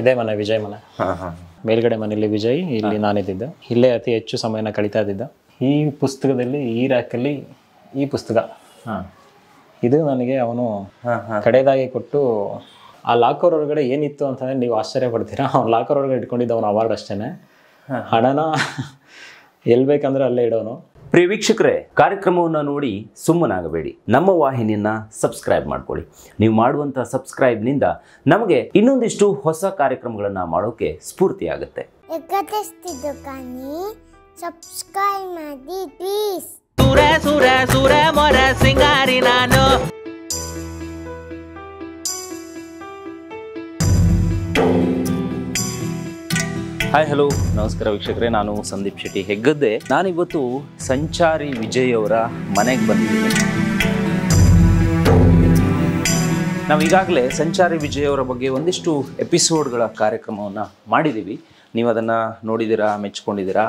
ಇದೇ ಮನೆ ವಿಜಯ್ ಮನೆ ಮೇಲ್ಗಡೆ ಮನೆಯಲ್ಲಿ ವಿಜಯ್ ಇಲ್ಲಿ ನಾನಿದ್ದಿದ್ದೆ ಇಲ್ಲೇ ಅತಿ ಹೆಚ್ಚು ಸಮಯನ ಕಳೀತಾ ಇದ್ದಿದ್ದ ಈ ಪುಸ್ತಕದಲ್ಲಿ ಈ ರ್ಯಾಕಲ್ಲಿ ಈ ಪುಸ್ತಕ ಇದು ನನಗೆ ಅವನು ಕಡೆಯದಾಗಿ ಕೊಟ್ಟು ಆ ಲಾಕರ್ ಒಳಗಡೆ ಏನಿತ್ತು ಅಂತ ನೀವು ಆಶ್ಚರ್ಯ ಪಡ್ತೀರಾ ಅವ್ನು ಲಾಕರ್ ಒಳಗಡೆ ಇಟ್ಕೊಂಡಿದ್ದ ಅವನ ಅವಾರ್ಡ್ ಅಷ್ಟೇನೆ ಹಣನ ಎಲ್ಲಿ ಬೇಕಂದ್ರೆ ಅಲ್ಲೇ ಇಡೋನು ಪ್ರಿಯ ವೀಕ್ಷಕರೇ ಕಾರ್ಯಕ್ರಮವನ್ನು ನೋಡಿ ಸುಮ್ಮನಾಗಬೇಡಿ ನಮ್ಮ ವಾಹಿನಿಯನ್ನ ಸಬ್ಸ್ಕ್ರೈಬ್ ಮಾಡ್ಕೊಳ್ಳಿ ನೀವು ಮಾಡುವಂಥ ಸಬ್ಸ್ಕ್ರೈಬ್ನಿಂದ ನಮಗೆ ಇನ್ನೊಂದಿಷ್ಟು ಹೊಸ ಕಾರ್ಯಕ್ರಮಗಳನ್ನ ಮಾಡೋಕೆ ಸ್ಫೂರ್ತಿಯಾಗುತ್ತೆ ಸಬ್ಸ್ಕ್ರೈಬ್ ಮಾಡಿ ಸುರ ಸುರ ಸುರ ಮೊರ ಸಿಂಗಾರಿ ಹಾಯ್ ಹಲೋ ನಮಸ್ಕಾರ ವೀಕ್ಷಕರೇ ನಾನು ಸಂದೀಪ್ ಶೆಟ್ಟಿ ಹೆಗ್ಗದ್ದೆ ನಾನಿವತ್ತು ಸಂಚಾರಿ ವಿಜಯ್ ಅವರ ಮನೆಗೆ ಬಂದಿದ್ದೀನಿ ನಾವು ಈಗಾಗಲೇ ಸಂಚಾರಿ ವಿಜಯ್ ಅವರ ಬಗ್ಗೆ ಒಂದಿಷ್ಟು ಎಪಿಸೋಡ್ಗಳ ಕಾರ್ಯಕ್ರಮವನ್ನು ಮಾಡಿದ್ದೀವಿ ನೀವು ಅದನ್ನು ನೋಡಿದ್ದೀರಾ ಮೆಚ್ಕೊಂಡಿದ್ದೀರಾ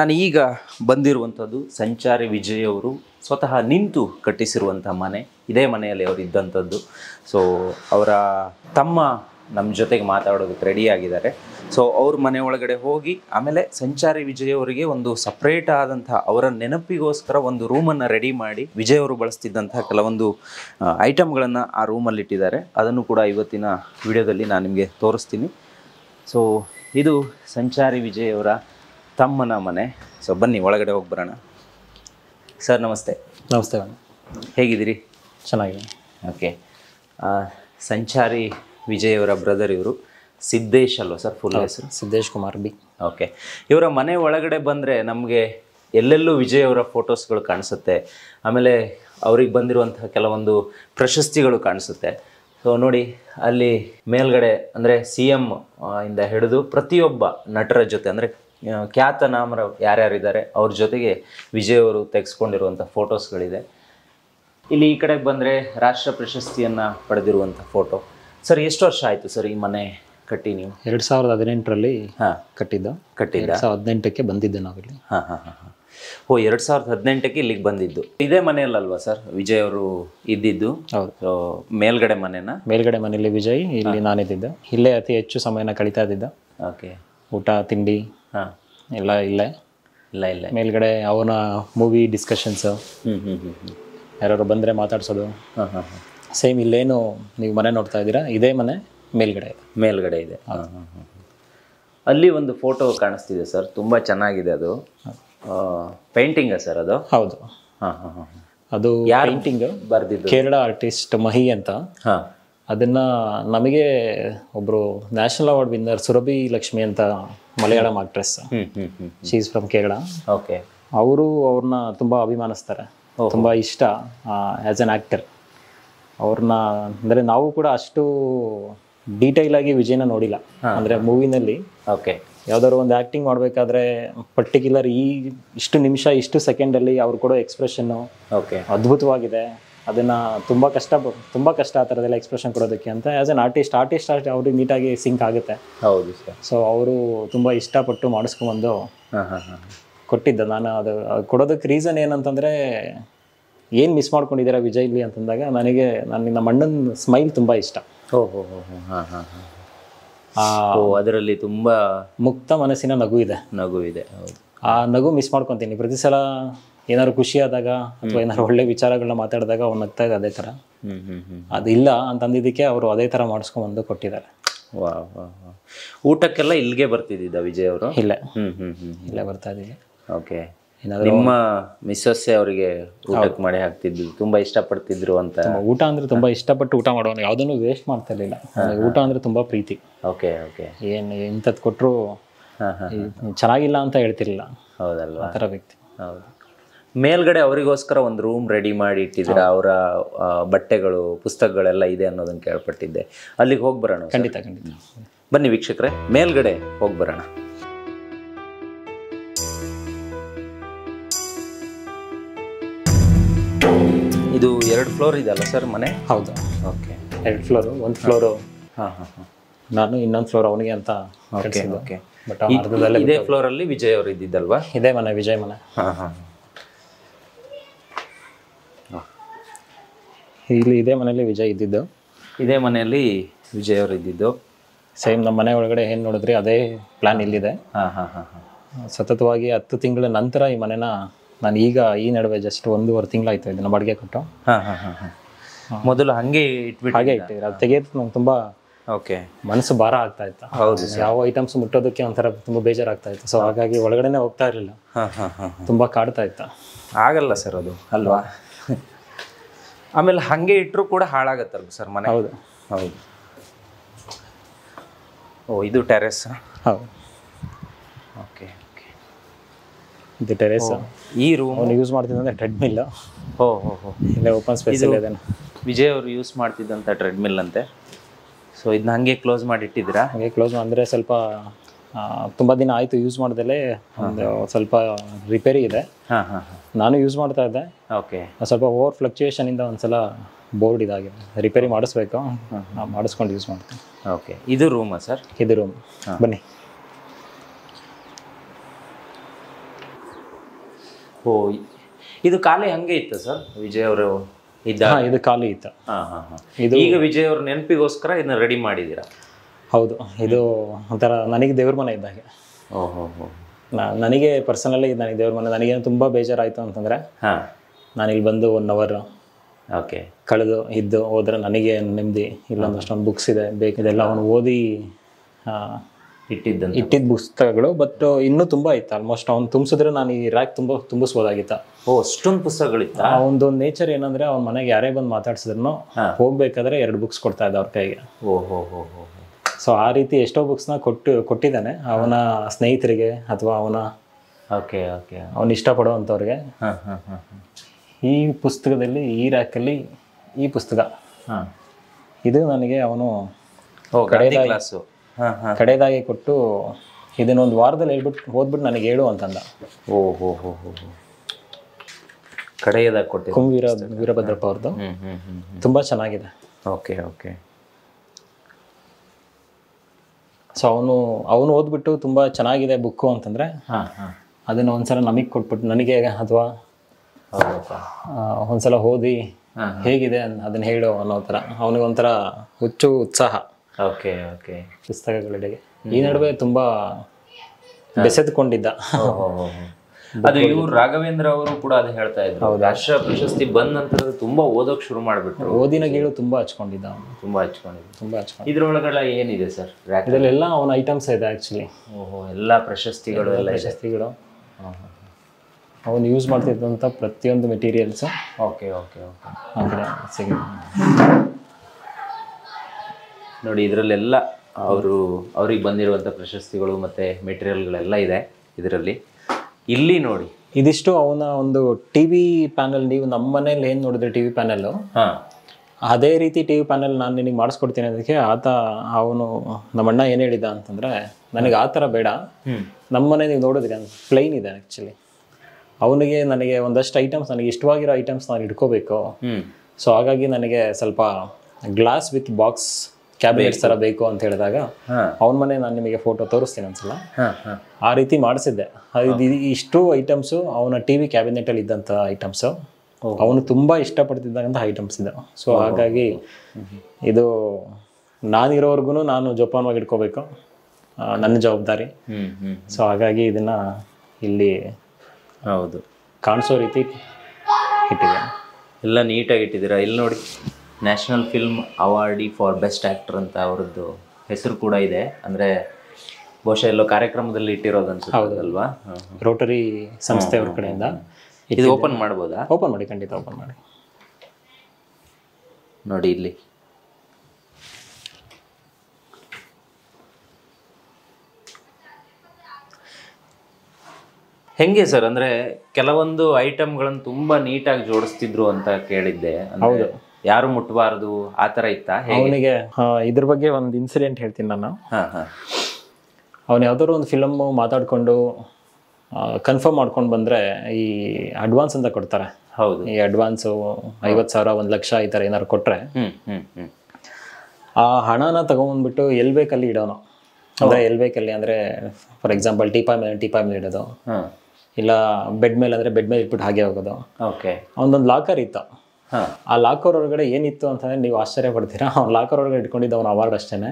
ನಾನು ಈಗ ಬಂದಿರುವಂಥದ್ದು ಸಂಚಾರಿ ವಿಜಯ್ ಅವರು ಸ್ವತಃ ನಿಂತು ಕಟ್ಟಿಸಿರುವಂಥ ಮನೆ ಇದೇ ಮನೆಯಲ್ಲಿ ಅವರು ಇದ್ದಂಥದ್ದು ಸೊ ಅವರ ತಮ್ಮ ನಮ್ಮ ಜೊತೆಗೆ ಮಾತಾಡೋದಕ್ಕೆ ರೆಡಿಯಾಗಿದ್ದಾರೆ ಸೊ ಅವ್ರ ಮನೆ ಒಳಗಡೆ ಹೋಗಿ ಆಮೇಲೆ ಸಂಚಾರಿ ವಿಜಯ್ ಅವರಿಗೆ ಒಂದು ಸಪ್ರೇಟ್ ಆದಂತಹ ಅವರ ನೆನಪಿಗೋಸ್ಕರ ಒಂದು ರೂಮನ್ನು ರೆಡಿ ಮಾಡಿ ವಿಜಯ್ ಅವರು ಬಳಸ್ತಿದ್ದಂತಹ ಕೆಲವೊಂದು ಐಟಮ್ಗಳನ್ನು ಆ ರೂಮಲ್ಲಿ ಇಟ್ಟಿದ್ದಾರೆ ಅದನ್ನು ಕೂಡ ಇವತ್ತಿನ ವಿಡಿಯೋದಲ್ಲಿ ನಾನು ನಿಮಗೆ ತೋರಿಸ್ತೀನಿ ಸೊ ಇದು ಸಂಚಾರಿ ವಿಜಯ್ ಅವರ ತಮ್ಮನ ಮನೆ ಸೊ ಬನ್ನಿ ಒಳಗಡೆ ಹೋಗಿ ಬರೋಣ ಸರ್ ನಮಸ್ತೆ ನಮಸ್ತೆ ಮೇಡಮ್ ಹೇಗಿದ್ದೀರಿ ಚೆನ್ನಾಗಿ ಓಕೆ ಸಂಚಾರಿ ವಿಜಯ್ ಅವರ ಬ್ರದರ್ ಇವರು ಸಿದ್ದೇಶ್ ಅಲ್ವಾ ಸರ್ ಫುಲ್ ಹೆಸರು ಸಿದ್ದೇಶ್ ಕುಮಾರ್ ಬಿ ಓಕೆ ಇವರ ಮನೆ ಒಳಗಡೆ ಬಂದರೆ ನಮಗೆ ಎಲ್ಲೆಲ್ಲೂ ವಿಜಯ್ ಅವರ ಫೋಟೋಸ್ಗಳು ಕಾಣಿಸುತ್ತೆ ಆಮೇಲೆ ಅವ್ರಿಗೆ ಬಂದಿರುವಂತಹ ಕೆಲವೊಂದು ಪ್ರಶಸ್ತಿಗಳು ಕಾಣಿಸುತ್ತೆ ಸೊ ನೋಡಿ ಅಲ್ಲಿ ಮೇಲ್ಗಡೆ ಅಂದರೆ ಸಿ ಎಮ್ ಇಂದ ಹಿಡಿದು ಪ್ರತಿಯೊಬ್ಬ ನಟರ ಜೊತೆ ಅಂದರೆ ಖ್ಯಾತ ನಾಮರ ಯಾರ್ಯಾರಿದ್ದಾರೆ ಅವ್ರ ಜೊತೆಗೆ ವಿಜಯ್ ಅವರು ತೆಗೆಸ್ಕೊಂಡಿರುವಂಥ ಫೋಟೋಸ್ಗಳಿದೆ ಇಲ್ಲಿ ಈ ಕಡೆಗೆ ಬಂದರೆ ರಾಷ್ಟ್ರ ಪ್ರಶಸ್ತಿಯನ್ನು ಪಡೆದಿರುವಂಥ ಫೋಟೋ ಸರ್ ಎಷ್ಟು ವರ್ಷ ಆಯಿತು ಸರ್ ಈ ಮನೆ ಕಟ್ಟಿ ನೀವು ಎರಡು ಸಾವಿರದ ಹದಿನೆಂಟರಲ್ಲಿ ಹಾಂ ಕಟ್ಟಿದ್ದು ಕಟ್ಟಿದ್ದ ಎರಡು ಸಾವಿರದ ಹದಿನೆಂಟಕ್ಕೆ ಬಂದಿದ್ದೆ ನಾವಿಲ್ಲಿ ಹಾಂ ಹಾಂ ಹಾಂ ಹಾಂ ಓ ಎರಡು ಸಾವಿರದ ಹದಿನೆಂಟಕ್ಕೆ ಇಲ್ಲಿಗೆ ಬಂದಿದ್ದು ಇದೇ ಮನೆಯಲ್ಲಲ್ವಾ ಸರ್ ವಿಜಯ್ ಅವರು ಇದ್ದಿದ್ದು ಹೌದು ಮೇಲ್ಗಡೆ ಮನೆನ ಮೇಲ್ಗಡೆ ಮನೆಯಲ್ಲಿ ವಿಜಯ್ ಇಲ್ಲಿ ನಾನಿದ್ದೆ ಇಲ್ಲೇ ಅತಿ ಹೆಚ್ಚು ಸಮಯನ ಕಳೀತಾ ಇದ್ದಿದ್ದ ಓಕೆ ಊಟ ತಿಂಡಿ ಹಾಂ ಎಲ್ಲ ಇಲ್ಲೇ ಇಲ್ಲ ಇಲ್ಲ ಮೇಲ್ಗಡೆ ಅವನ ಮೂವಿ ಡಿಸ್ಕಷನ್ಸು ಹ್ಞೂ ಹ್ಞೂ ಹ್ಞೂ ಹ್ಞೂ ಯಾರು ಬಂದರೆ ಮಾತಾಡ್ಸೋದು ಹಾಂ ಹಾಂ ಹಾಂ ಸೇಮ್ ಇಲ್ಲೇನು ನೀವು ಮನೆ ನೋಡ್ತಾ ಇದ್ದೀರಾ ಇದೇ ಮನೆ ಮೇಲ್ಗಡೆ ಮೇಲ್ಗಡೆ ಇದೆ ಅಲ್ಲಿ ಒಂದು ಫೋಟೋ ಕಾಣಿಸ್ತಿದೆ ಸರ್ ತುಂಬ ಚೆನ್ನಾಗಿದೆ ಅದು ಪೇಂಟಿಂಗಾ ಸರ್ ಅದು ಹೌದು ಅದು ಪೇಂಟಿಂಗ್ ಬರೆದಿದ್ದು ಕೇರಳ ಆರ್ಟಿಸ್ಟ್ ಮಹಿ ಅಂತ ಹಾಂ ಅದನ್ನ ನಮಗೆ ಒಬ್ಬರು national award winner Surabhi Lakshmi ಅಂತ Malayalam actress she is from Kerala okay ಅವರು ಅವ್ರನ್ನ ತುಂಬ ಅಭಿಮಾನಿಸ್ತಾರೆ ತುಂಬ ಇಷ್ಟ ಆ್ಯಸ್ ಅನ್ ಆ್ಯಕ್ಟರ್ ಅವ್ರನ್ನ ಅಂದರೆ ನಾವು ಕೂಡ ಅಷ್ಟು ಡೀಟೈಲ್ ಆಗಿ ವಿಜಯನ ನೋಡಿಲ್ಲ ಅಂದ್ರೆ ಮೂವಿನಲ್ಲಿ ಓಕೆ ಯಾವ್ದಾದ್ರು ಒಂದು ಆಕ್ಟಿಂಗ್ ಮಾಡ್ಬೇಕಾದ್ರೆ ಪರ್ಟಿಕ್ಯುಲರ್ ಈ ಇಷ್ಟು ನಿಮಿಷ ಇಷ್ಟು ಸೆಕೆಂಡ್ ಅಲ್ಲಿ ಅವ್ರು ಕೊಡೋ ಎಕ್ಸ್ಪ್ರೆಷನ್ ಓಕೆ ಅದ್ಭುತವಾಗಿದೆ ಅದನ್ನ ತುಂಬಾ ಕಷ್ಟ ತುಂಬಾ ಕಷ್ಟ ಆ ಥರದೆಲ್ಲ ಎಕ್ಸ್ಪ್ರೆಷನ್ ಕೊಡೋದಕ್ಕೆ ಅಂತ as an artist artist art ಅವ್ರಿಗೆ ನೀಟಾಗಿ ಸಿಂಕ್ ಆಗುತ್ತೆ ಹೌದು ಸರ್ ಸೊ ಅವರು ತುಂಬಾ ಇಷ್ಟಪಟ್ಟು ಮಾಡಿಸ್ಕೊಂಡ್ಬಂದು ಕೊಟ್ಟಿದ್ದ ನಾನು ಅದು ಕೊಡೋದಕ್ಕೆ ರೀಸನ್ ಏನಂತಂದ್ರೆ ಏನು ಮಿಸ್ ಮಾಡ್ಕೊಂಡಿದ್ದೀರಾ ವಿಜಯ್ಲಿ ಅಂತಂದಾಗ ನನಗೆ ನನ್ನ ನಿಮ್ಮ ಅಣ್ಣನ ಸ್ಮೈಲ್ ತುಂಬ ಇಷ್ಟ ಅದರಲ್ಲಿ ತುಂಬಾ ಮುಕ್ತ ಮನಸ್ಸಿನ ನಗು ಇದೆ ನಗು ಇದೆ ಆ ನಗು ಮಿಸ್ ಮಾಡ್ಕೊತೀನಿ ಪ್ರತಿ ಸಲ ಏನಾದ್ರು ಖುಷಿ ಆದಾಗ ಅಥವಾ ಏನಾದ್ರು ಒಳ್ಳೆ ವಿಚಾರಗಳನ್ನ ಮಾತಾಡಿದಾಗ ಅವ್ರು ನಗ್ತಾಗ ಅದೇ ತರ ಅದಿಲ್ಲ ಅಂದಿದ್ದಕ್ಕೆ ಅವರು ಅದೇ ತರ ಮಾಡಿಸ್ಕೊಂಡ್ಬಂದು ಕೊಟ್ಟಿದ್ದಾರೆ ಊಟಕ್ಕೆಲ್ಲ ಇಲ್ಲಿಗೆ ಬರ್ತಿದ್ದ ವಿಜಯ್ ಅವರು ಇಲ್ಲ ಹ್ಮ್ ಹ್ಮ್ ಹ್ಮ್ ಇಲ್ಲೇ ಬರ್ತಾ ಇದೀವಿ ಓಕೆ ನಿಮ್ಮ ಮಿಸ್ಸಸ್ ಅವರಿಗೆ ಊಟಕ್ಕೆ ಮಾಡಿ ಹಾಕ್ತಿದ್ವಿ ತುಂಬಾ ಇಷ್ಟಪಡ್ತಿದ್ರು ಅಂತ ಊಟ ಅಂದ್ರೆ ತುಂಬಾ ಇಷ್ಟಪಟ್ಟು ಊಟ ಮಾಡೋನು ಯಾವ್ದನ್ನು ವೇಸ್ಟ್ ಮಾಡ್ತಾ ಇರಲಿಲ್ಲ ಊಟ ಅಂದ್ರೆ ತುಂಬಾ ಪ್ರೀತಿ ಓಕೆ ಓಕೆ ಏನು ಕೊಟ್ಟರು ಚೆನ್ನಾಗಿಲ್ಲ ಅಂತ ಹೇಳ್ತಿರ್ಲಿಲ್ಲ ಹೌದಲ್ವಾ ವ್ಯಕ್ತಿ ಹೌದು ಮೇಲ್ಗಡೆ ಅವರಿಗೋಸ್ಕರ ಒಂದು ರೂಮ್ ರೆಡಿ ಮಾಡಿ ಇಟ್ಟಿದ್ರೆ ಅವರ ಬಟ್ಟೆಗಳು ಪುಸ್ತಕಗಳೆಲ್ಲ ಇದೆ ಅನ್ನೋದನ್ನ ಕೇಳ್ಪಟ್ಟಿದ್ದೆ ಅಲ್ಲಿಗೆ ಹೋಗಿ ಬರೋಣ ಖಂಡಿತ ಖಂಡಿತ ಬನ್ನಿ ವೀಕ್ಷಕರೇ ಮೇಲ್ಗಡೆ ಹೋಗ್ಬರೋಣ ಇದು ಎರಡು ಫ್ಲೋರ್ ಇದೆಯಲ್ಲ ಸರ್ ಮನೆ ಹೌದು ಓಕೆ ಎರಡು ಫ್ಲೋರು ಒಂದು ಫ್ಲೋರು ಹಾಂ ಹಾಂ ಹಾಂ ನಾನು ಇನ್ನೊಂದು ಫ್ಲೋರ್ ಅವನಿಗೆ ಅಂತ ಓಕೆ ಓಕೆ ಬಟ್ ಅರ್ಧದಲ್ಲಿ ಇದೇ ಫ್ಲೋರಲ್ಲಿ ವಿಜಯ್ ಅವರು ಇದ್ದಿದ್ದಲ್ವಾ ಇದೇ ಮನೆ ವಿಜಯ್ ಮನೆ ಹಾಂ ಹಾಂ ಇಲ್ಲಿ ಇದೇ ಮನೆಯಲ್ಲಿ ವಿಜಯ್ ಇದ್ದಿದ್ದು ಇದೇ ಮನೆಯಲ್ಲಿ ವಿಜಯ್ ಅವರು ಇದ್ದಿದ್ದು ಸೇಮ್ ನಮ್ಮ ಮನೆ ಒಳಗಡೆ ಏನು ನೋಡಿದ್ರಿ ಅದೇ ಪ್ಲ್ಯಾನ್ ಇಲ್ಲಿದೆ ಹಾಂ ಹಾಂ ಹಾಂ ಹಾಂ ಸತತವಾಗಿ ಹತ್ತು ತಿಂಗಳ ನಂತರ ಈ ಮನೆನ ನಾನು ಈಗ ಈ ನಡುವೆ ಜಸ್ಟ್ ಒಂದೂವರೆ ತಿಂಗಳಾಯ್ತು ಇದನ್ನು ಬಾಡಿಗೆ ಕೊಟ್ಟು ಹಾಂ ಹಾಂ ಹಾಂ ಹಾಂ ಮೊದಲು ಹಂಗೆ ಇಟ್ಬಿಟ್ಟು ಹಾಗೆ ಇಟ್ಟಿದ್ರೆ ಅದು ತೆಗೆಯೋದು ನಂಗೆ ತುಂಬ ಓಕೆ ಮನಸ್ಸು ಭಾರ ಆಗ್ತಾ ಇತ್ತು ಹೌದು ಯಾವ ಐಟಮ್ಸ್ ಮುಟ್ಟೋದಕ್ಕೆ ಒಂಥರ ತುಂಬ ಬೇಜಾರಾಗ್ತಾ ಇತ್ತು ಸೊ ಹಾಗಾಗಿ ಒಳಗಡೆನೆ ಹೋಗ್ತಾ ಇರಲಿಲ್ಲ ತುಂಬ ಕಾಡ್ತಾ ಇತ್ತು ಆಗಲ್ಲ ಸರ್ ಅದು ಅಲ್ವಾ ಆಮೇಲೆ ಹಾಗೆ ಇಟ್ಟರು ಕೂಡ ಹಾಳಾಗತ್ತಲ್ಲ ಸರ್ ಮನೆ ಹೌದು ಹೌದು ಓ ಇದು ಟೆರೆಸ್ ಹೌದು ಓಕೆ ದಿ ಟೆರೇಸ್ ಈ ರೂಮ್ ಅವ್ನು ಯೂಸ್ ಮಾಡ್ತಿದ್ದಂದ್ರೆ ಟ್ರೆಡ್ಮಿಲ್ ಓ ಹೋ ಇಲ್ಲೇ ಓಪನ್ ಸ್ಪೇಸ್ ಇದೆ ವಿಜಯ್ ಅವರು ಯೂಸ್ ಮಾಡ್ತಿದ್ದಂತ ಟ್ರೆಡ್ಮಿಲ್ ಅಂತೆ ಸೊ ಇದನ್ನ ಹಂಗೆ ಕ್ಲೋಸ್ ಮಾಡಿ ಇಟ್ಟಿದ್ದೀರಾ ಹಾಗೆ ಕ್ಲೋಸ್ ಅಂದರೆ ಸ್ವಲ್ಪ ತುಂಬ ದಿನ ಆಯಿತು ಯೂಸ್ ಮಾಡ್ದಲೇ ಒಂದು ಸ್ವಲ್ಪ ರಿಪೇರಿ ಇದೆ ಹಾಂ ಹಾಂ ನಾನು ಯೂಸ್ ಮಾಡ್ತಾ ಇದ್ದೆ ಓಕೆ ಸ್ವಲ್ಪ ಓವರ್ ಫ್ಲಕ್ಚುಯೇಷನಿಂದ ಒಂದು ಸಲ ಬೋರ್ಡ್ ಇದಾಗಿದೆ ರಿಪೇರಿ ಮಾಡಿಸ್ಬೇಕು ಮಾಡಿಸ್ಕೊಂಡು ಯೂಸ್ ಮಾಡ್ತೀನಿ ಓಕೆ ಇದು ರೂಮಾ ಸರ್ ಇದು ರೂಮ್ ಬನ್ನಿ ಓ ಇದು ಖಾಲಿ ಹಂಗೆ ಇತ್ತು ಸರ್ ವಿಜಯ್ ಅವರು ಇದ್ದ ಇದು ಖಾಲಿ ಇತ್ತು ಇದು ಈಗ ವಿಜಯ್ ಅವ್ರ ನೆನಪಿಗೋಸ್ಕರ ಇದನ್ನ ರೆಡಿ ಮಾಡಿದ್ದೀರಾ ಹೌದು ಇದು ಒಂಥರ ನನಗೆ ದೇವ್ರ ಮನೆ ಇದ್ದಾಗೆ ಓಹೋ ನನಗೆ ಪರ್ಸನಲಿ ನನಗೆ ದೇವ್ರ ಮನೆ ನನಗೇನು ತುಂಬ ಬೇಜಾರಾಯಿತು ಅಂತಂದರೆ ನಾನು ಇಲ್ಲಿ ಬಂದು ಒನ್ ಅವರ್ ಓಕೆ ಕಳೆದು ಇದ್ದು ಹೋದ್ರೆ ನನಗೆ ನೆಮ್ಮದಿ ಇಲ್ಲೊಂದು ಅಷ್ಟೊಂದು ಬುಕ್ಸ್ ಇದೆ ಬೇಕಿದೆಲ್ಲ ಅವನು ಓದಿ ಇಟ್ಟಿದ್ದಂತ ಇಟ್ಟಿದ್ದ ಪುಸ್ತಕಗಳು ಬಟ್ ಇನ್ನೂ ತುಂಬಾ ಇತ್ತು ಆಲ್ಮೋಸ್ಟ್ ಅವ್ನು ತುಂಬಿಸಿದ್ರೆ ನಾನು ಈ ರ್ಯಾಕ್ ತುಂಬ ತುಂಬಿಸ್ಬೋದಾಗಿತ್ತ ಓ ಅಷ್ಟೊಂದು ಪುಸ್ತಕಗಳಿತ್ತ ಅವನದು ನೇಚರ್ ಏನಂದ್ರೆ ಅವ್ನ ಮನೆಗೆ ಯಾರೇ ಬಂದು ಮಾತಾಡ್ಸಿದ್ರು ಹೋಗ್ಬೇಕಾದ್ರೆ ಎರಡು ಬುಕ್ಸ್ ಕೊಡ್ತಾ ಇದ್ದ ಅವ್ರ ಕೈಗೆ ಓ ಹೋ ಹೋ ಹೋ ಸೊ ಆ ರೀತಿ ಎಷ್ಟೋ ಬುಕ್ಸ್ನ ಕೊಟ್ಟು ಕೊಟ್ಟಿದ್ದಾನೆ ಅವನ ಸ್ನೇಹಿತರಿಗೆ ಅಥವಾ ಅವನ ಓಕೆ ಓಕೆ ಅವನು ಇಷ್ಟಪಡುವಂಥವ್ರಿಗೆ ಈ ಪುಸ್ತಕದಲ್ಲಿ ಈ ರ್ಯಾಕಲ್ಲಿ ಈ ಪುಸ್ತಕ ಇದು ನನಗೆ ಅವನು ಕಡೆ ಕ್ಲಾಸು ಕಡೆದಾಗಿ ಕೊಟ್ಟು ಇದನ್ನೊಂದು ವಾರದಲ್ಲಿ ಹೇಳ್ಬಿಟ್ಟು ಓದ್ಬಿಟ್ಟು ನನಗೆ ಹೇಳು ಅಂತಂದ ಓ ಹೋ ಹೋ ಹೋ ಕಡೆಯದಾಗಿ ಕೊಟ್ಟೆ ಕುಂವೀರ ವೀರಭದ್ರಪ್ಪ ಅವ್ರದ್ದು ತುಂಬಾ ಚೆನ್ನಾಗಿದೆ ಓಕೆ ಓಕೆ ಸೊ ಅವನು ಅವನು ಓದ್ಬಿಟ್ಟು ತುಂಬಾ ಚೆನ್ನಾಗಿದೆ ಬುಕ್ಕು ಅಂತಂದ್ರೆ ಅದನ್ನ ಒಂದ್ಸಲ ನಮಗ್ ಕೊಟ್ಬಿಟ್ಟು ನನಗೆ ಅಥವಾ ಒಂದ್ಸಲ ಓದಿ ಹೇಗಿದೆ ಅದನ್ನ ಹೇಳು ಅನ್ನೋ ಅವನಿಗೆ ಒಂಥರ ಹುಚ್ಚು ಉತ್ಸಾಹ ಓಕೆ ಓಕೆ ಪುಸ್ತಕಗಳೆಡೆಗೆ ಈ ನಡುವೆ ತುಂಬಾ ಬೆಸೆದುಕೊಂಡಿದ್ದ ಅದು ಇವ್ರು ರಾಘವೇಂದ್ರ ಅವರು ಕೂಡ ಅದು ಹೇಳ್ತಾ ಇದ್ರು ರಾಷ್ಟ್ರ ಪ್ರಶಸ್ತಿ ಬಂದ ನಂತರ ತುಂಬಾ ಓದೋಕ್ ಶುರು ಮಾಡ್ಬಿಟ್ರು ಓದಿನ ಗೀಳು ತುಂಬಾ ಹಚ್ಕೊಂಡಿದ್ದ ತುಂಬಾ ಹಚ್ಕೊಂಡಿದ್ದ ತುಂಬಾ ಹಚ್ಕೊಂಡು ಇದ್ರೊಳಗೆಲ್ಲ ಏನಿದೆ ಸರ್ ಇದರಲ್ಲೆಲ್ಲ ಅವನ ಐಟಮ್ಸ್ ಇದೆ ಆಕ್ಚುಲಿ ಓಹೋ ಎಲ್ಲಾ ಪ್ರಶಸ್ತಿಗಳು ಎಲ್ಲ ಪ್ರಶಸ್ತಿಗಳು ಅವನು ಯೂಸ್ ಮಾಡ್ತಿದ್ದಂಥ ಪ್ರತಿಯೊಂದು ಮೆಟೀರಿಯಲ್ಸು ಓಕೆ ಓಕೆ ಓಕೆ ಆ ಸಿಗುತ್ತೆ ನೋಡಿ ಇದರಲ್ಲೆಲ್ಲ ಅವರು ಅವ್ರಿಗೆ ಬಂದಿರುವಂಥ ಪ್ರಶಸ್ತಿಗಳು ಮತ್ತು ಮೆಟೀರಿಯಲ್ಗಳೆಲ್ಲ ಇದೆ ಇದರಲ್ಲಿ ಇಲ್ಲಿ ನೋಡಿ ಇದಿಷ್ಟು ಅವನ ಒಂದು ಟಿ ವಿ ಪ್ಯಾನಲ್ ನೀವು ನಮ್ಮ ಮನೇಲಿ ಏನು ನೋಡಿದ್ರೆ ಟಿ ವಿ ಪ್ಯಾನಲ್ಲು ಹಾಂ ಅದೇ ರೀತಿ ಟಿ ವಿ ಪ್ಯಾನಲ್ ನಾನು ನಿನಗೆ ಮಾಡಿಸ್ಕೊಡ್ತೀನಿ ಅದಕ್ಕೆ ಆತ ಅವನು ನಮ್ಮ ಅಣ್ಣ ಏನು ಹೇಳಿದ ಅಂತಂದರೆ ನನಗೆ ಆ ಥರ ಬೇಡ ನಮ್ಮ ಮನೆ ನೀವು ನೋಡಿದ್ರಿ ಪ್ಲೈನ್ ಇದೆ ಆ್ಯಕ್ಚುಲಿ ಅವನಿಗೆ ನನಗೆ ಒಂದಷ್ಟು ಐಟಮ್ಸ್ ನನಗೆ ಇಷ್ಟವಾಗಿರೋ ಐಟಮ್ಸ್ ನಾನು ಇಟ್ಕೋಬೇಕು ಸೊ ಹಾಗಾಗಿ ನನಗೆ ಸ್ವಲ್ಪ ಗ್ಲಾಸ್ ವಿತ್ ಬಾಕ್ಸ್ ಕ್ಯಾಬ್ ಎಷ್ಟು ಥರ ಬೇಕು ಅಂತ ಹೇಳಿದಾಗ ಅವನ ಮನೆ ನಾನು ನಿಮಗೆ ಫೋಟೋ ತೋರಿಸ್ತೀನಿ ಒಂದ್ಸಲ ಆ ರೀತಿ ಮಾಡಿಸಿದ್ದೆ ಅದು ಇಷ್ಟು ಐಟಮ್ಸು ಅವನ ಟಿ ವಿ ಕ್ಯಾಬಿನೆಟಲ್ಲಿ ಇದ್ದಂಥ ಐಟಮ್ಸು ಅವನು ತುಂಬ ಇಷ್ಟಪಡ್ತಿದ್ದಂಥ ಐಟಮ್ಸ್ ಇದೆ ಸೊ ಹಾಗಾಗಿ ಇದು ನಾನಿರೋವರೆಗೂ ನಾನು ಜೋಪಾನವಾಗಿ ಇಟ್ಕೋಬೇಕು ನನ್ನ ಜವಾಬ್ದಾರಿ ಸೊ ಹಾಗಾಗಿ ಇದನ್ನು ಇಲ್ಲಿ ಹೌದು ಕಾಣಿಸೋ ರೀತಿ ಇಟ್ಟಿದೆ ಎಲ್ಲ ನೀಟಾಗಿ ಇಟ್ಟಿದ್ದೀರಾ ಇಲ್ಲಿ ನೋಡಿ national film awardee for best actor ಅಂತ ಅವರದ್ದು ಹೆಸರು ಕೂಡ ಇದೆ ಅಂದರೆ ಬಹುಶಃ ಎಲ್ಲೋ ಕಾರ್ಯಕ್ರಮದಲ್ಲಿ ಇಟ್ಟಿರೋದು ಅನ್ಸುತ್ತೆ ಅಲ್ವಾ ರೋಟರಿ ಸಂಸ್ಥೆಯವ್ರ ಕಡೆಯಿಂದ ಇದು ಓಪನ್ ಮಾಡ್ಬೋದಾ ಓಪನ್ ಮಾಡಿ ಖಂಡಿತ ಓಪನ್ ಮಾಡಿ ನೋಡಿ ಇಲ್ಲಿ ಹೆಂಗೆ ಸರ್ ಅಂದ್ರೆ ಕೆಲವೊಂದು ಐಟಮ್ಗಳನ್ನು ತುಂಬಾ ನೀಟಾಗಿ ಜೋಡಿಸ್ತಿದ್ರು ಅಂತ ಕೇಳಿದ್ದೆ ಯಾರು ಮುಟ್ಟಬಾರದು ಆ ತರ ಇತ್ತ ಅವನಿಗೆ ಇದ್ರ ಬಗ್ಗೆ ಒಂದು ಇನ್ಸಿಡೆಂಟ್ ಹೇಳ್ತೀನಿ ನಾನು ಅವನು ಯಾವ್ದಾದ್ರು ಒಂದು ಫಿಲಮ್ ಮಾತಾಡ್ಕೊಂಡು ಕನ್ಫರ್ಮ್ ಮಾಡ್ಕೊಂಡು ಬಂದ್ರೆ ಈ ಅಡ್ವಾನ್ಸ್ ಅಂತ ಕೊಡ್ತಾರೆ ಹೌದು ಈ ಅಡ್ವಾನ್ಸು ಐವತ್ತು ಸಾವಿರ ಒಂದು ಲಕ್ಷ ಈ ಥರ ಏನಾದ್ರು ಕೊಟ್ಟರೆ ಆ ಹಣನ ತಗೊಂಡ್ಬಿಟ್ಟು ಎಲ್ ಬೇಕಲ್ಲಿ ಇಡೋನು ಅಂದರೆ ಎಲ್ ಬೇಕಲ್ಲಿ ಅಂದರೆ ಫಾರ್ ಎಕ್ಸಾಂಪಲ್ ಟೀಪಾಯ್ ಮೇಲೆ ಟೀಪಾಯ್ ಮೇಲೆ ಇಡೋದು ಇಲ್ಲ ಬೆಡ್ ಮೇಲೆ ಅಂದರೆ ಬೆಡ್ ಮೇಲೆ ಇಟ್ಬಿಟ್ಟು ಹಾಗೆ ಹೋಗೋದು ಓಕೆ ಅವನೊಂದು ಲಾಕರ್ ಇತ್ತು ಆ ಲಾಕರ್ ಒಳಗಡೆ ಏನಿತ್ತು ಅಂತಂದ್ರೆ ನೀವು ಆಶ್ಚರ್ಯ ಪಡ್ತೀರಾ ಅವ್ನು ಲಾಕರ್ ಒಳಗಡೆ ಇಟ್ಕೊಂಡಿದ್ದ ಅವನ ಅವಾರ್ಡ್ ಅಷ್ಟೇನೆ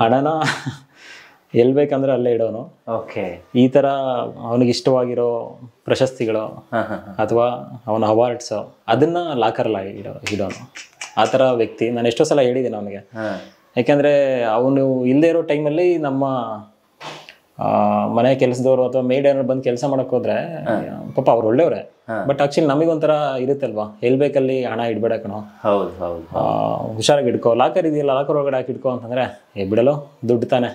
ಹಣನ ಎಲ್ಲಿ ಬೇಕಂದ್ರೆ ಅಲ್ಲೇ ಇಡೋನು ಓಕೆ ಈ ಥರ ಅವನಿಗೆ ಇಷ್ಟವಾಗಿರೋ ಪ್ರಶಸ್ತಿಗಳು ಅಥವಾ ಅವನ ಅವಾರ್ಡ್ಸ್ ಅದನ್ನ ಲಾಕರ್ ಇಡೋ ಇಡೋನು ಆ ಥರ ವ್ಯಕ್ತಿ ನಾನು ಎಷ್ಟೋ ಸಲ ಹೇಳಿದ್ದೀನಿ ಅವನಿಗೆ ಯಾಕೆಂದರೆ ಅವನು ಇಲ್ಲದೆ ಇರೋ ಟೈಮಲ್ಲಿ ನಮ್ಮ ಮನೆ ಕೆಲಸದವರು ಅಥವಾ ಮೇಡ್ ಏನಾರು ಬಂದು ಕೆಲಸ ಮಾಡಕ್ ಹೋದ್ರೆ ಪಾಪ ಅವ್ರು ಒಳ್ಳೆಯವ್ರೆ ಬಟ್ ಆಕ್ಚುಲಿ ನಮಗೊಂಥರ ಇರುತ್ತಲ್ವಾ ಹೇಳ್ಬೇಕಲ್ಲಿ ಹಣ ಇಡ್ಬೇಡಕಣ ಹುಷಾರಾಗಿ ಇಟ್ಕೋ ಲಾಕರ್ ಇದೆಯಲ್ಲ ಲಾಕರ್ ಒಳಗಡೆ ಹಾಕಿ ಇಟ್ಕೋ ಅಂತಂದ್ರೆ ಏ ಬಿಡಲು ದುಡ್ಡು ತಾನೆ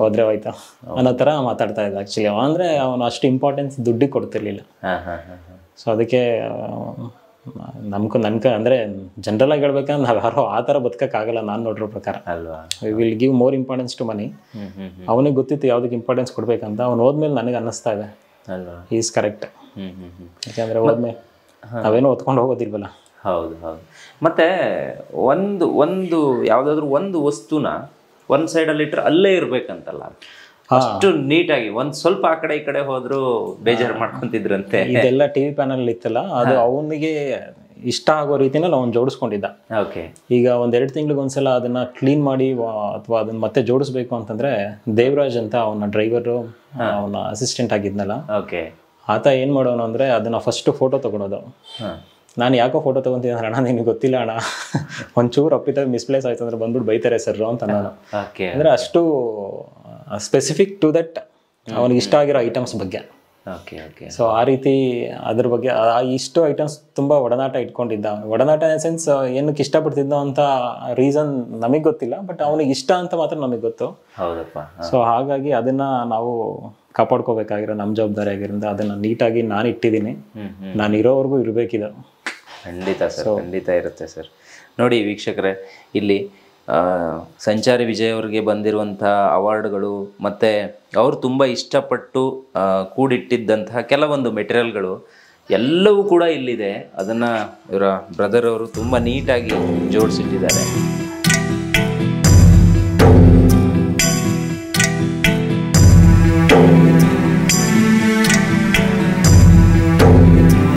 ಹೋದ್ರೆ ಹೋಯ್ತಾ ಅನ್ನೋ ತರ ಮಾತಾಡ್ತಾ ಇದ್ದ ಆಕ್ಚುಲಿ ಅಂದ್ರೆ ಅವನು ಅಷ್ಟು ಇಂಪಾರ್ಟೆನ್ಸ್ ದುಡ್ಡಿಗೆ ಕೊಡ್ತಿರ್ಲಿಲ್ಲ ಸೊ ಅದಕ್ಕೆ ನಮ್ಗೆ ನನ್ಕ ಜನರಲ್ ಆಗಿ ಹೇಳ್ಬೇಕಂದ್ರೆ ನಾವು ಯಾರೋ ಆ ಥರ ಆಗಲ್ಲ ನಾನು ನೋಡಿರೋ ಪ್ರಕಾರ ಅಲ್ವಾ will give more importance to money ಅವನಿಗೆ ಗೊತ್ತಿತ್ತು ಯಾವುದಕ್ಕೆ ಇಂಪಾರ್ಟೆನ್ಸ್ ಕೊಡ್ಬೇಕಂತ ಅವ್ನು ಹೋದ್ಮೇಲೆ ನನಗೆ ಅನ್ನಿಸ್ತಾ ಇದೆ ಅಲ್ವಾ ಈಸ್ ಕರೆಕ್ಟ್ ಯಾಕೆಂದ್ರೆ ಹೋದ್ಮೇಲೆ ನಾವೇನೋ ಹೊತ್ಕೊಂಡು ಹೋಗೋದಿಲ್ವಲ್ಲ ಹೌದು ಹೌದು ಮತ್ತೆ ಒಂದು ಒಂದು ಯಾವುದಾದ್ರೂ ಒಂದು ವಸ್ತುನ ಒಂದು ಸೈಡಲ್ಲಿ ಇಟ್ಟರೆ ಅಲ್ಲೇ ಇರ್ಬೇಕಂತಲ್ಲ ಅಷ್ಟು ನೀಟಾಗಿ ಒಂದ್ ಸ್ವಲ್ಪ ಆ ಕಡೆ ಈ ಕಡೆ ಹೋದ್ರು ಬೇಜಾರು ಮಾಡ್ಕೊಂತಿದ್ರಂತೆ ಇದೆಲ್ಲ ಟಿವಿ ಪ್ಯಾನಲ್ ಇತ್ತಲ್ಲ ಅದು ಅವನಿಗೆ ಇಷ್ಟ ಆಗೋ ರೀತಿನಲ್ಲಿ ಅವ್ನು ಜೋಡಿಸ್ಕೊಂಡಿದ್ದ ಓಕೆ ಈಗ ಒಂದ್ ಎರಡು ತಿಂಗಳಿಗೆ ಒಂದ್ಸಲ ಅದನ್ನ ಕ್ಲೀನ್ ಮಾಡಿ ಅಥವಾ ಅದನ್ನ ಮತ್ತೆ ಜೋಡಿಸ್ಬೇಕು ಅಂತಂದ್ರೆ ದೇವರಾಜ್ ಅಂತ ಅವನ ಡ್ರೈವರ್ ಅವನ ಅಸಿಸ್ಟೆಂಟ್ ಆಗಿದ್ನಲ್ಲ ಓಕೆ ಆತ ಏನ್ ಮಾಡೋನು ಅಂದ್ರೆ ಅದನ್ನ ಫಸ್ಟ್ ಫೋಟೋ ತಗೊಳೋದು ನಾನು ಯಾಕೋ ಫೋಟೋ ತಗೊಂತೀನಿ ಅಣ್ಣ ನಿನಗೆ ಗೊತ್ತಿಲ್ಲ ಅಣ್ಣ ಒಂಚೂರು ಅಪ್ಪಿತ ಮಿಸ್ಪ್ಲೇಸ್ ಆಯ್ತು ಅಂದ್ರೆ ಬಂದ್ಬಿಟ್ಟು ಬೈತಾರೆ ಸರ್ ಅಂತ ನಾನು ಅಂದ್ರೆ ಅಷ್ಟು ಸ್ಪೆಸಿಫಿಕ್ ಟು ದಟ್ ಅವನಿಗೆ ಇಷ್ಟ ಆಗಿರೋ ಐಟಮ್ಸ್ ಬಗ್ಗೆ ಓಕೆ ಓಕೆ ಸೊ ಆ ರೀತಿ ಅದ್ರ ಬಗ್ಗೆ ಇಷ್ಟು ಐಟಮ್ಸ್ ತುಂಬ ಒಡನಾಟ ಇಟ್ಕೊಂಡಿದ್ದ ಒಡನಾಟ ಇನ್ ಸೆನ್ಸ್ ಏನಕ್ಕೆ ಇಷ್ಟಪಡ್ತಿದ್ದ ಅಂತ ರೀಸನ್ ನಮಗೆ ಗೊತ್ತಿಲ್ಲ ಬಟ್ ಅವನಿಗೆ ಇಷ್ಟ ಅಂತ ಮಾತ್ರ ನಮಗೆ ಗೊತ್ತು ಹೌದಪ್ಪ ಸೊ ಹಾಗಾಗಿ ಅದನ್ನ ನಾವು ಕಾಪಾಡ್ಕೋಬೇಕಾಗಿರೋ ನಮ್ಮ ಜವಾಬ್ದಾರಿ ಆಗಿರೋದ್ರಿಂದ ಅದನ್ನ ನೀಟಾಗಿ ನಾನು ಇಟ್ಟಿದ್ದೀನಿ ನಾನು ಇರೋವರೆಗೂ ಇರಬೇಕಿದೆ ಖಂಡಿತ ಸರ್ ಖಂಡಿತ ಇರುತ್ತೆ ಸರ್ ನೋಡಿ ವೀಕ್ಷಕರೇ ಇಲ್ಲಿ ಸಂಚಾರಿ ವಿಜಯ್ ಅವ್ರಿಗೆ ಬಂದಿರುವಂಥ ಅವಾರ್ಡ್ಗಳು ಮತ್ತು ಅವರು ತುಂಬ ಇಷ್ಟಪಟ್ಟು ಕೂಡಿಟ್ಟಿದ್ದಂತಹ ಕೆಲವೊಂದು ಮೆಟೀರಿಯಲ್ಗಳು ಎಲ್ಲವೂ ಕೂಡ ಇಲ್ಲಿದೆ ಅದನ್ನು ಇವರ ಬ್ರದರ್ ಅವರು ತುಂಬ ನೀಟಾಗಿ ಜೋಡಿಸಿಟ್ಟಿದ್ದಾರೆ